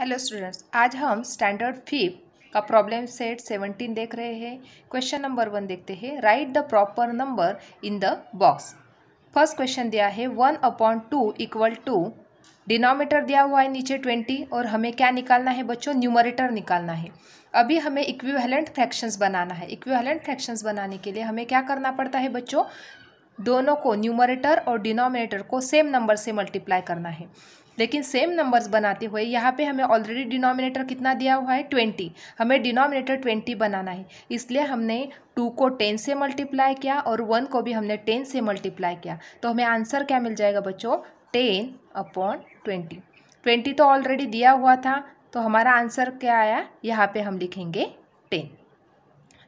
hello students आज हम standard fifth का प्रॉब्लम सेट सेवनटीन देख रहे हैं क्वेश्चन नंबर वन देखते हैं right the proper number in the box first question दिया है one upon two equal to denominator दिया हुआ है नीचे ट्वेंटी और हमें क्या निकालना है बच्चों न्यूमरेटर निकालना है अभी हमें इक्विवेलेंट फ्रैक्शंस बनाना है इक्विवेलेंट फ्रैक्शंस बनाने के लिए हमें क्या करना पड़ता है बच्चों दोनों को न्यूमरेटर और डिनोमिनेटर को सेम नंबर से मल्टीप्लाई करना है लेकिन सेम नंबर्स बनाते हुए यहाँ पे हमें ऑलरेडी डिनोमिनेटर कितना दिया हुआ है ट्वेंटी हमें डिनोमिनेटर ट्वेंटी बनाना है इसलिए हमने टू को टेन से मल्टीप्लाई किया और वन को भी हमने टेन से मल्टीप्लाई किया तो हमें आंसर क्या मिल जाएगा बच्चों टेन अपॉन ट्वेंटी ट्वेंटी तो ऑलरेडी दिया हुआ था तो हमारा आंसर क्या आया यहाँ पे हम लिखेंगे टेन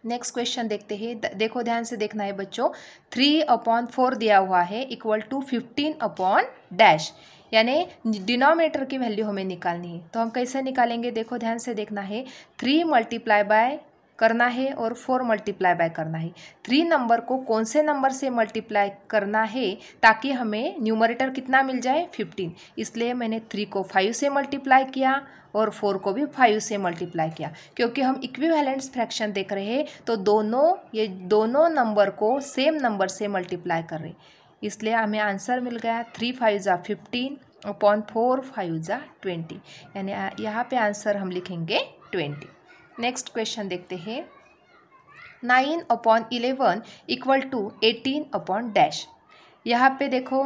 नेक्स्ट क्वेश्चन देखते हैं देखो ध्यान से देखना है बच्चों थ्री अपॉन फोर दिया हुआ है equal to fifteen upon dash यानी डिनोमिनेटर की वैल्यू हमें निकालनी है तो हम कैसे निकालेंगे देखो ध्यान से देखना है थ्री मल्टीप्लाई बाय करना है और फोर मल्टीप्लाई बाय करना है थ्री नंबर को कौन से नंबर से मल्टीप्लाई करना है ताकि हमें न्यूमरेटर कितना मिल जाए फिफ्टीन इसलिए मैंने थ्री को फाइव से मल्टीप्लाई किया और फोर को भी फाइव से मल्टीप्लाई किया क्योंकि हम इक्विवेलेंस फ्रैक्शन देख रहे हैं तो दोनों ये दोनों नंबर को सेम नंबर से मल्टीप्लाई कर रहे हैं इसलिए हमें आंसर मिल गया थ्री फाइव ज़ा फिफ्टीन अपॉन फोर फाइव ज़ा ट्वेंटी यानी यहाँ पे आंसर हम लिखेंगे ट्वेंटी नेक्स्ट क्वेश्चन देखते हैं nine upon eleven equal to eighteen upon dash यहाँ पे देखो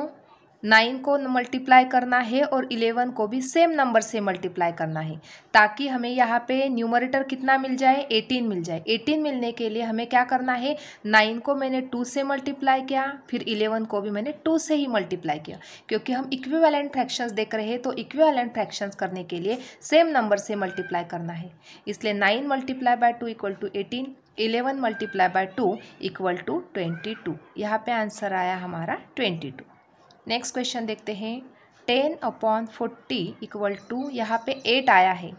नाइन को मल्टीप्लाई करना है और इलेवन को भी सेम नंबर से मल्टीप्लाई करना है ताकि हमें यहाँ पे न्यूमरेटर कितना मिल जाए एटीन मिल जाए एटीन मिलने के लिए हमें क्या करना है नाइन को मैंने टू से मल्टीप्लाई किया फिर इलेवन को भी मैंने टू से ही मल्टीप्लाई किया क्योंकि हम इक्वीवेलेंट फ्रैक्शंस देख रहे हैं तो इक्वीवेलेंट फ्रैक्शंस करने के लिए सेम नंबर से मल्टीप्लाई करना है इसलिए nine multiply by two equal to eighteen eleven multiply by two equal to twenty two यहाँ पे आंसर आया हमारा ट्वेंटी टू नेक्स्ट क्वेश्चन देखते हैं ten upon forty equal to यहाँ पे एट आया है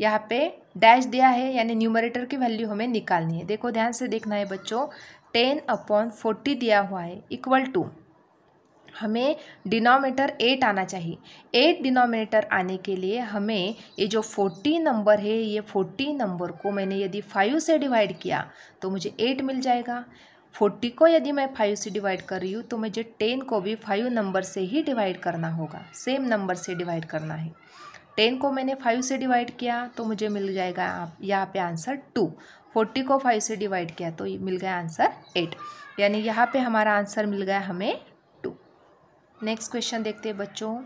यहाँ पे डैश दिया है यानी न्यूमरेटर की वैल्यू हमें निकालनी है देखो ध्यान से देखना है बच्चों टेन अपॉन फोर्टी दिया हुआ है इक्वल टू हमें डिनोमेटर एट आना चाहिए एट डिनोमिनेटर आने के लिए हमें ये जो फोर्टी नंबर है ये फोर्टी नंबर को मैंने यदि फाइव से डिवाइड किया तो मुझे एट मिल जाएगा फोर्टी को यदि मैं फाइव से डिवाइड कर रही हूँ तो मुझे टेन को भी फाइव नंबर से ही डिवाइड करना होगा सेम नंबर से डिवाइड करना है टेन को मैंने फाइव से डिवाइड किया तो मुझे मिल जाएगा आप यहाँ पे आंसर टू फोर्टी को फाइव से डिवाइड किया तो मिल गया आंसर एट यानी यहाँ पे हमारा आंसर मिल गया हमें टू नेक्स्ट क्वेश्चन देखते हैं बच्चों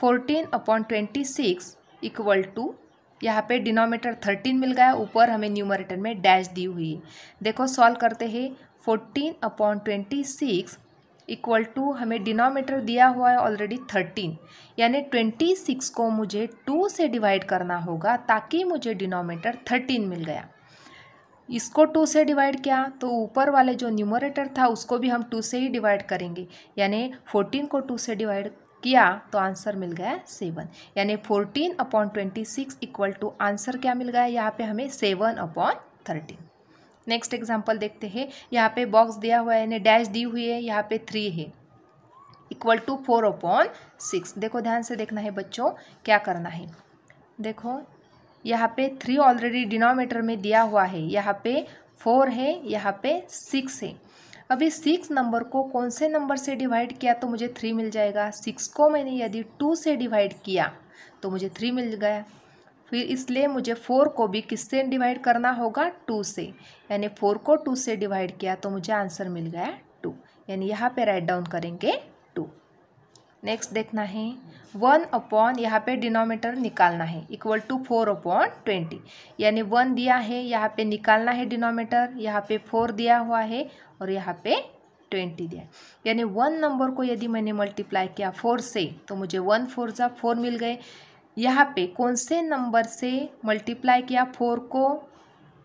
fourteen upon twenty six equal to यहाँ पे डिनोमीटर थर्टीन मिल गया ऊपर हमें न्यूमरेटर में डैश दी हुई है देखो सॉल्व करते हैं fourteen upon twenty six equal to हमें डिनोमीटर दिया हुआ है ऑलरेडी थर्टीन यानी ट्वेंटी सिक्स को मुझे टू से डिवाइड करना होगा ताकि मुझे डिनोमीटर थर्टीन मिल गया इसको टू से डिवाइड किया तो ऊपर वाले जो न्यूमरेटर था उसको भी हम टू से ही डिवाइड करेंगे यानी फोर्टीन को टू से डिवाइड किया तो आंसर मिल गया सेवन यानी fourteen upon twenty six equal to answer क्या मिल गया यहाँ पे हमें seven upon thirteen next example देखते हैं यहाँ पे बॉक्स दिया हुआ है यानी डैश दी हुई है यहाँ पे थ्री है equal to four upon six देखो ध्यान से देखना है बच्चों क्या करना है देखो यहाँ पे थ्री ऑलरेडी डिनोमीटर में दिया हुआ है यहाँ पे फोर है यहाँ पे सिक्स है अभी सिक्स नंबर को कौन से नंबर से डिवाइड किया तो मुझे थ्री मिल जाएगा सिक्स को मैंने यदि टू से डिवाइड किया तो मुझे थ्री मिल गया फिर इसलिए मुझे फोर को भी किससे डिवाइड करना होगा टू से यानी फोर को टू से डिवाइड किया तो मुझे आंसर मिल गया टू यानी यहाँ पे राइट डाउन करेंगे टू नेक्स्ट देखना है वन अपॉन यहाँ पे डिनोमीटर निकालना है equal to four upon twenty यानी वन दिया है यहाँ पे निकालना है डिनोमीटर यहाँ पे फोर दिया हुआ है और यहाँ पे ट्वेंटी दिया यानी वन नंबर को यदि मैंने मल्टीप्लाई किया फोर से तो मुझे वन फोर ज़ा फोर मिल गए यहाँ पे कौन से नंबर से मल्टीप्लाई किया फोर को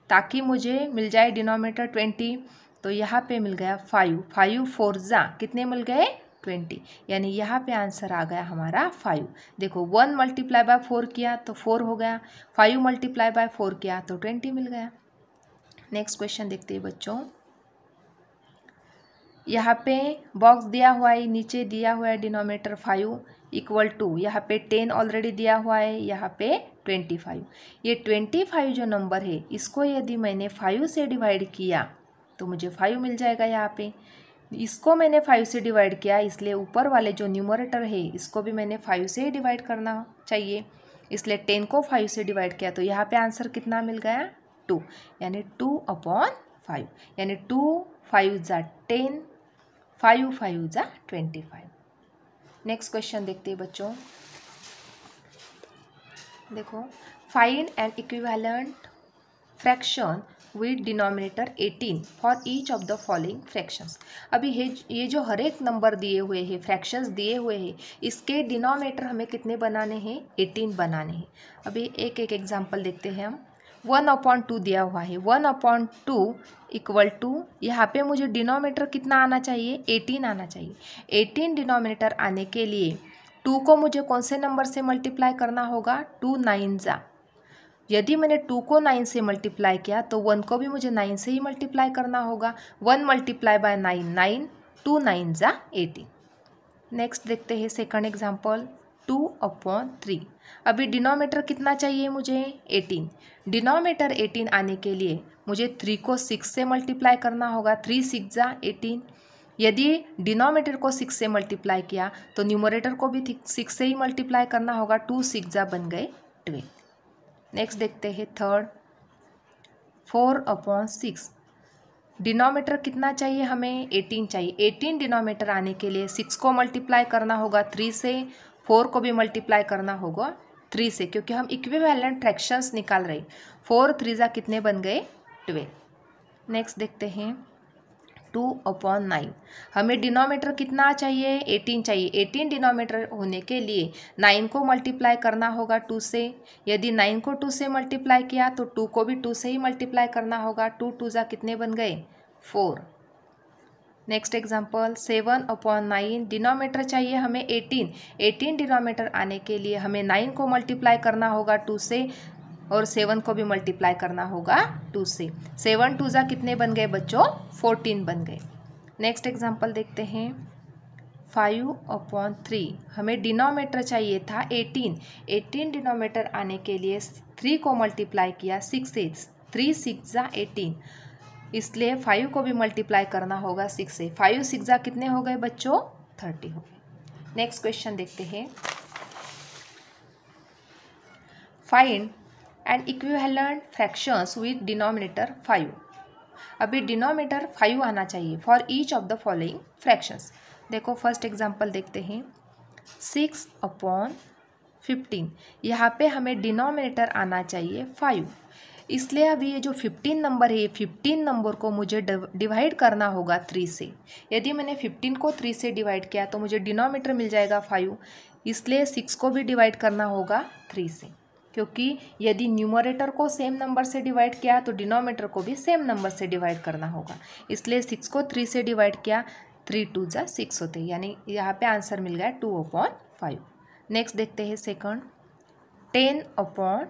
ताकि मुझे मिल जाए डिनोमीटर ट्वेंटी तो यहाँ पे मिल गया फाइव फाइव फोर ज़ा कितने मिल गए ट्वेंटी यानी यहाँ पे आंसर आ गया हमारा फाइव देखो वन मल्टीप्लाई बाय फोर किया तो फोर हो गया फाइव मल्टीप्लाई बाय फोर किया तो ट्वेंटी मिल गया नेक्स्ट क्वेश्चन देखते हैं बच्चों यहाँ पे बॉक्स दिया हुआ है नीचे दिया हुआ है डिनोमीटर फाइव इक्वल टू यहाँ पे टेन ऑलरेडी दिया हुआ है यहाँ पे ट्वेंटी फाइव ये ट्वेंटी फाइव जो नंबर है इसको यदि मैंने फाइव से डिवाइड किया तो मुझे फाइव मिल जाएगा यहाँ पे इसको मैंने फाइव से डिवाइड किया इसलिए ऊपर वाले जो न्यूमरेटर है इसको भी मैंने फाइव से ही डिवाइड करना चाहिए इसलिए टेन को फाइव से डिवाइड किया तो यहाँ पे आंसर कितना मिल गया टू यानी टू अपॉन फाइव यानी टू फाइव ज़ा टेन फाइव फाइव ज़ा ट्वेंटी फाइव नेक्स्ट क्वेश्चन देखते हैं बच्चों देखो find an equivalent fraction with denominator 18 for each of the following fractions अभी ये ये जो हर एक नंबर दिए हुए हैं फ्रैक्शंस दिए हुए हैं इसके डिनोमिनेटर हमें कितने बनाने हैं 18 बनाने हैं अभी एक एक एग्जांपल देखते हैं हम वन अपॉन टू दिया हुआ है one upon two equal to यहाँ पे मुझे डिनोमीटर कितना आना चाहिए एटीन आना चाहिए एटीन डिनोमीटर आने के लिए टू को मुझे कौन से नंबर से मल्टीप्लाई करना होगा टू नाइन ज़ा यदि मैंने टू को नाइन से मल्टीप्लाई किया तो वन को भी मुझे नाइन से ही मल्टीप्लाई करना होगा one multiply by nine nine two nine ज़ा एटीन नेक्स्ट देखते हैं second example two upon three अभी डिनोमीटर कितना चाहिए मुझे एटीन डिनोमीटर एटीन आने के लिए मुझे थ्री को सिक्स से मल्टीप्लाई करना होगा थ्री सिक्स जा एटीन यदि डिनोमीटर को सिक्स से मल्टीप्लाई किया तो न्यूमोरेटर को भी सिक्स से ही मल्टीप्लाई करना होगा टू सिक्स जा बन गए ट्वेल्व नेक्स्ट देखते हैं third four upon six denominator कितना चाहिए हमें एटीन चाहिए एटीन डिनोमीटर आने के लिए सिक्स को मल्टीप्लाई करना होगा थ्री से फोर को भी मल्टीप्लाई करना होगा थ्री से क्योंकि हम इक्विवेलेंट फ्रैक्शंस निकाल रहे फोर थ्री ज़ा कितने बन गए ट्वेल्व नेक्स्ट देखते हैं टू अपॉन नाइन हमें डिनोमीटर कितना चाहिए एटीन चाहिए एटीन डिनोमीटर होने के लिए नाइन को मल्टीप्लाई करना होगा टू से यदि नाइन को टू से मल्टीप्लाई किया तो टू को भी टू से ही मल्टीप्लाई करना होगा टू टू ज़ा कितने बन गए four next example seven upon nine denominator चाहिए हमें एटीन एटीन डिनोमीटर आने के लिए हमें नाइन को मल्टीप्लाई करना होगा टू से और सेवन को भी मल्टीप्लाई करना होगा टू से सेवन टू ज़ा कितने बन गए बच्चों फोर्टीन बन गए नेक्स्ट एग्जाम्पल देखते हैं फाइव अपॉन थ्री हमें डिनोमीटर चाहिए था एटीन एटीन डिनोमीटर आने के लिए थ्री को मल्टीप्लाई किया सिक्स एट थ्री सिक्स ज़ा एटीन इसलिए फाइव को भी मल्टीप्लाई करना होगा सिक्स से फाइव सिक्स जा कितने हो गए बच्चों थर्टी हो गए नेक्स्ट क्वेश्चन देखते हैं find an equivalent fractions with denominator five अभी डिनोमिनेटर फाइव आना चाहिए for each of the following fractions देखो फर्स्ट एग्जांपल देखते हैं सिक्स अपॉन फिफ्टीन यहाँ पे हमें डिनोमिनेटर आना चाहिए फाइव इसलिए अब ये जो फिफ्टीन नंबर है ये फिफ्टीन नंबर को मुझे डिवाइड करना होगा थ्री से यदि मैंने फिफ्टीन को थ्री से डिवाइड किया तो मुझे डिनोमीटर मिल जाएगा फाइव इसलिए सिक्स को भी डिवाइड करना होगा थ्री से क्योंकि यदि न्यूमरेटर को सेम नंबर से डिवाइड किया तो डिनोमीटर को भी सेम नंबर से डिवाइड करना होगा इसलिए सिक्स को थ्री से डिवाइड किया थ्री टू जा सिक्स होते यानी यहाँ पे आंसर मिल गया टू अपॉन फाइव नेक्स्ट देखते हैं second ten upon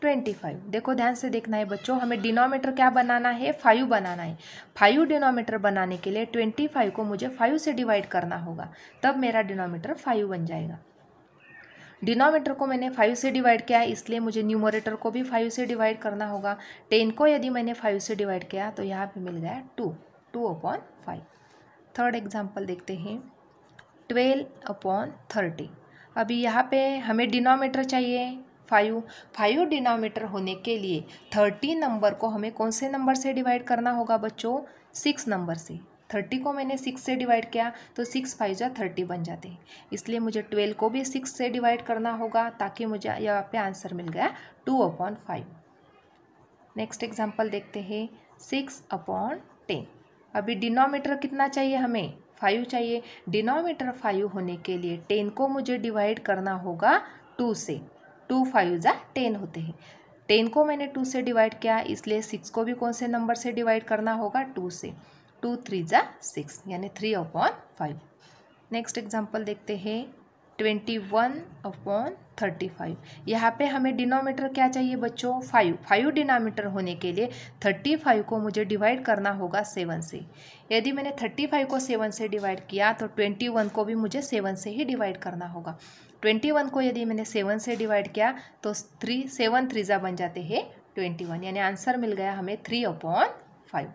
twenty five देखो ध्यान से देखना है बच्चों हमें डिनोमीटर क्या बनाना है फाइव बनाना है फाइव डिनोमीटर बनाने के लिए ट्वेंटी फाइव को मुझे फाइव से डिवाइड करना होगा तब मेरा डिनोमीटर फाइव बन जाएगा डिनोमीटर को मैंने फाइव से डिवाइड किया है इसलिए मुझे न्यूमोरेटर को भी फाइव से डिवाइड करना होगा टेन को यदि मैंने फाइव से डिवाइड किया तो यहाँ पर मिल गया two two upon five third example देखते हैं ट्वेल्व अपॉन थर्टी अभी यहाँ पे हमें डिनोमीटर चाहिए फाइव फाइव डिनोमीटर होने के लिए थर्टी नंबर को हमें कौन से नंबर से डिवाइड करना होगा बच्चों सिक्स नंबर से थर्टी को मैंने सिक्स से डिवाइड किया तो सिक्स फाइव जो थर्टी बन जाते हैं इसलिए मुझे ट्वेल्व को भी सिक्स से डिवाइड करना होगा ताकि मुझे यहाँ पे आंसर मिल गया two upon five next example देखते हैं सिक्स अपॉन टेन अभी डिनोमीटर कितना चाहिए हमें फाइव चाहिए डिनोमीटर फाइव होने के लिए टेन को मुझे डिवाइड करना होगा टू से टू फाइव ज़ा टेन होते हैं टेन को मैंने टू से डिवाइड किया इसलिए सिक्स को भी कौन से नंबर से डिवाइड करना होगा टू से टू थ्री ज़ा सिक्स यानी three upon five next example देखते हैं twenty one upon thirty five यहाँ पर हमें डिनोमीटर क्या चाहिए बच्चों फाइव फाइव डिनोमीटर होने के लिए थर्टी फाइव को मुझे डिवाइड करना होगा सेवन से यदि मैंने थर्टी फाइव को सेवन से डिवाइड किया तो ट्वेंटी वन को भी मुझे सेवन से ही डिवाइड करना होगा ट्वेंटी वन को यदि मैंने सेवन से डिवाइड किया तो थ्री सेवन थ्रीज़ा बन जाते हैं ट्वेंटी वन यानी आंसर मिल गया हमें three upon five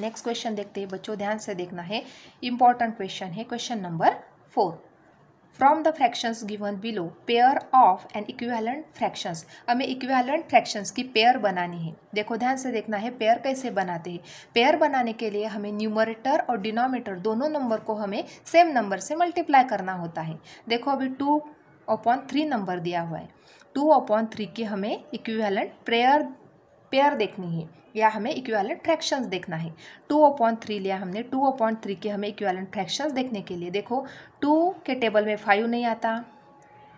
next question देखते हैं बच्चों ध्यान से देखना है इंपॉर्टेंट क्वेश्चन है question number four from the fractions given below pair of and equivalent fractions हमें इक्विवेलेंट फ्रैक्शंस की पेयर बनानी है देखो ध्यान से देखना है पेयर कैसे बनाते हैं पेयर बनाने के लिए हमें न्यूमरेटर और डिनोमीटर दोनों नंबर को हमें सेम नंबर से मल्टीप्लाई करना होता है देखो अभी टू अपॉन थ्री नंबर दिया हुआ है टू अपॉन थ्री की हमें इक्विवेलेंट पेयर पेयर देखनी है या हमें इक्वालेंट फ्रैक्शंस देखना है टू अपॉइंट थ्री लिया हमने टू अपॉइंट थ्री के हमें इक्वालेंट फ्रैक्शंस देखने के लिए देखो टू के टेबल में फाइव नहीं आता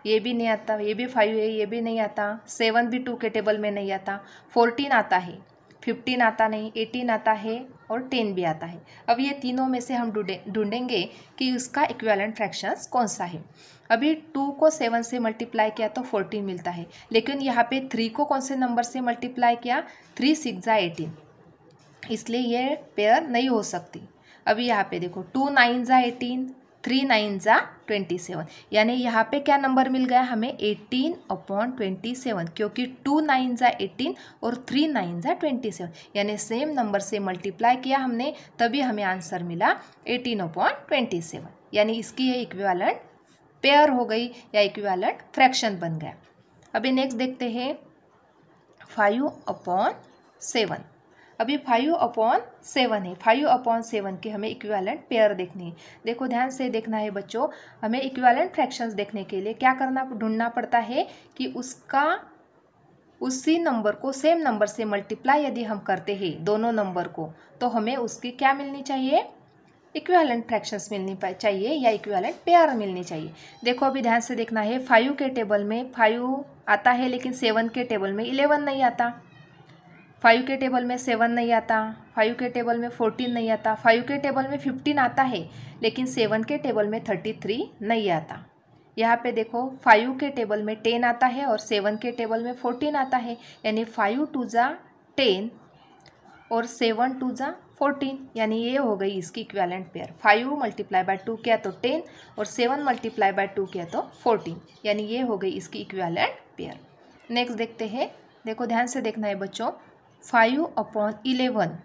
ये भी नहीं आता ये भी फाइव है ये भी नहीं आता सेवन भी टू के टेबल में नहीं आता फोर्टीन आता है फिफ्टीन आता नहीं एटीन आता है और टेन भी आता है अब ये तीनों में से हम ढूंढेंगे कि उसका इक्वेलेंट फ्रैक्शंस कौन सा है अभी टू को सेवन से मल्टीप्लाई किया तो फोर्टीन मिलता है लेकिन यहाँ पे थ्री को कौन से नंबर से मल्टीप्लाई किया थ्री सिक्स ज़ा एटीन इसलिए ये पेयर नहीं हो सकती अभी यहाँ पे देखो टू नाइन ज़ा एटीन थ्री नाइन ज़ा ट्वेंटी सेवन यानी यहाँ पे क्या नंबर मिल गया हमें एटीन अपॉन ट्वेंटी सेवन क्योंकि टू नाइन ज़ा एटीन और थ्री नाइन ज़ा ट्वेंटी सेवन यानी सेम नंबर से मल्टीप्लाई किया हमने तभी हमें आंसर मिला एटीन अपॉन ट्वेंटी सेवन यानी इसकी ये इक्विवेलेंट पेयर हो गई या इक्विवेलेंट फ्रैक्शन बन गया अभी नेक्स्ट देखते हैं फाइव अपॉन सेवन अब ये फाइव अपॉन सेवन है फाइव अपॉन सेवन के हमें इक्वालेंट पेयर देखनी है देखो ध्यान से देखना है बच्चों हमें इक्वालेंट फ्रैक्शंस देखने के लिए क्या करना ढूंढना पड़ता है कि उसका उसी नंबर को सेम नंबर से मल्टीप्लाई यदि हम करते हैं दोनों नंबर को तो हमें उसकी क्या मिलनी चाहिए इक्विवेलेंट फ्रैक्शंस मिलनी चाहिए या इक्विवेलेंट पेयर मिलनी चाहिए देखो अभी ध्यान से देखना है फाइव के टेबल में फाइव आता है लेकिन सेवन के टेबल में इलेवन नहीं आता फाइव के टेबल में सेवन नहीं आता फाइव के टेबल में फोर्टीन नहीं आता फाइव के टेबल में फिफ्टीन आता है लेकिन सेवन के टेबल में थर्टी थ्री नहीं आता यहाँ पे देखो फाइव के टेबल में टेन आता है और सेवन के टेबल में फोर्टीन आता है यानी फाइव टू ज़ा टेन और सेवन टू ज़ा फोर्टीन यानी ये हो गई इसकी equivalent pair five multiply by two किया तो टेन और सेवन मल्टीप्लाई बाय टू किया तो फोर्टीन यानी ये हो गई इसकी इक्वेलेंट पेयर नेक्स्ट देखते हैं देखो ध्यान से देखना है बच्चों फाइव अपॉन इलेवन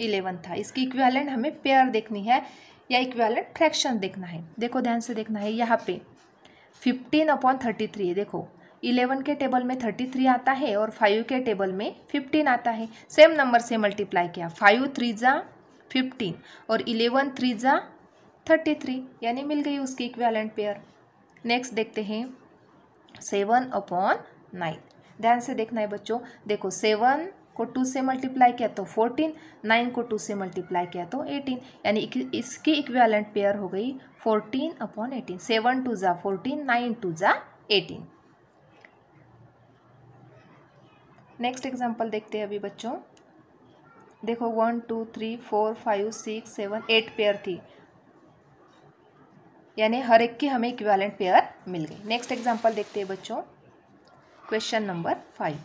इलेवन था इसकी इक्विवेलेंट हमें पेयर देखनी है या इक्वालेंट फ्रैक्शन देखना है देखो ध्यान से देखना है यहाँ पे फिफ्टीन अपॉन थर्टी थ्री देखो इलेवन के टेबल में थर्टी थ्री आता है और फाइव के टेबल में फिफ्टीन आता है सेम नंबर से मल्टीप्लाई किया फाइव थ्री जा फिफ्टीन और इलेवन थ्री जा थर्टी थ्री यानी मिल गई उसकी इक्विवेलेंट पेयर नेक्स्ट देखते हैं सेवन अपॉन नाइन ध्यान से देखना है बच्चों देखो सेवन को टू से मल्टीप्लाई किया तो फोर्टीन नाइन को टू से मल्टीप्लाई किया तो एटीन यानी इसकी इक्वेलेंट पेयर हो गई fourteen upon eighteen seven two ज़ा फोर्टीन नाइन टू ज़ा एटीन नेक्स्ट एग्जाम्पल देखते हैं अभी बच्चों देखो one two three four five six seven eight pair थी यानी हर एक की हमें इक्वेलेंट पेयर मिल गई नेक्स्ट एग्जाम्पल देखते हैं बच्चों question number five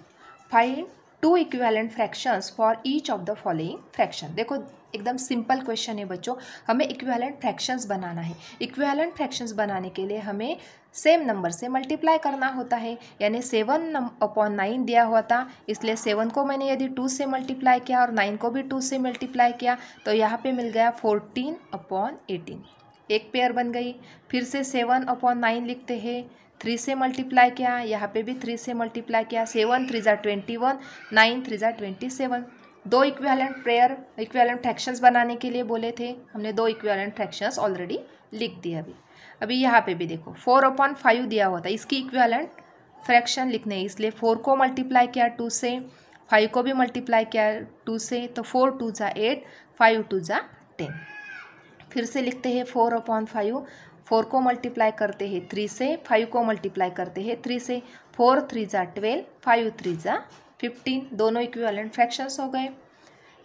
find two equivalent fractions for each of the following fraction देखो एकदम सिंपल क्वेश्चन है बच्चों हमें इक्वेलेंट फ्रैक्शंस बनाना है इक्विवेलेंट फ्रैक्शंस बनाने के लिए हमें सेम नंबर से मल्टीप्लाई करना होता है यानी सेवन अपॉन नाइन दिया हुआ था इसलिए सेवन को मैंने यदि टू से मल्टीप्लाई किया और नाइन को भी टू से मल्टीप्लाई किया तो यहाँ पे मिल गया फोर्टीन अपॉन एटीन एक पेयर बन गई फिर से सेवन अपॉन नाइन लिखते हैं थ्री से मल्टीप्लाई किया यहाँ पे भी थ्री से मल्टीप्लाई किया सेवन थ्री ज़ार ट्वेंटी वन नाइन थ्री ज़ार ट्वेंटी सेवन दो इक्वेलेंट प्रेयर इक्वेलेंट फ्रैक्शंस बनाने के लिए बोले थे हमने दो इक्वेलेंट फ्रैक्शंस ऑलरेडी लिख दिए अभी अभी यहाँ पे भी देखो फोर अपॉन फाइव दिया हुआ था इसकी इक्वेलेंट फ्रैक्शन लिखने इसलिए फोर को मल्टीप्लाई किया टू से फाइव को भी मल्टीप्लाई किया टू से तो फोर टू ज़ा एट फाइव टू ज़ा टेन फिर से लिखते हैं फोर अपॉन फाइव फोर को मल्टीप्लाई करते हैं थ्री से फाइव को मल्टीप्लाई करते हैं थ्री से फोर थ्री ज़ा ट्वेल्व फाइव थ्री ज़ा फिफ्टीन दोनों इक्विवेलेंट फ्रैक्शंस हो गए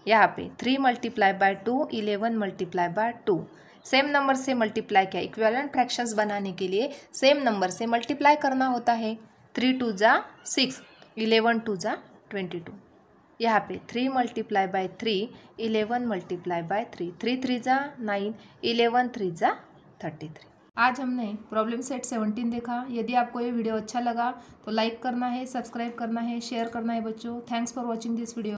यहाँ पे three multiply by two eleven multiply by two same number से मल्टीप्लाई किया इक्विवेलेंट फ्रैक्शंस बनाने के लिए सेम नंबर से मल्टीप्लाई करना होता है थ्री टू ज़ा सिक्स इलेवन टू ज़ा ट्वेंटी टू यहाँ पे three multiply by three eleven multiply by three three three ज़ा नाइन इलेवन थ्री ज़ा थर्टी थ्री आज हमने प्रॉब्लम सेट सेवनटीन देखा यदि आपको ये वीडियो अच्छा लगा तो लाइक करना है सब्सक्राइब करना है शेयर करना है बच्चों thanks for watching this video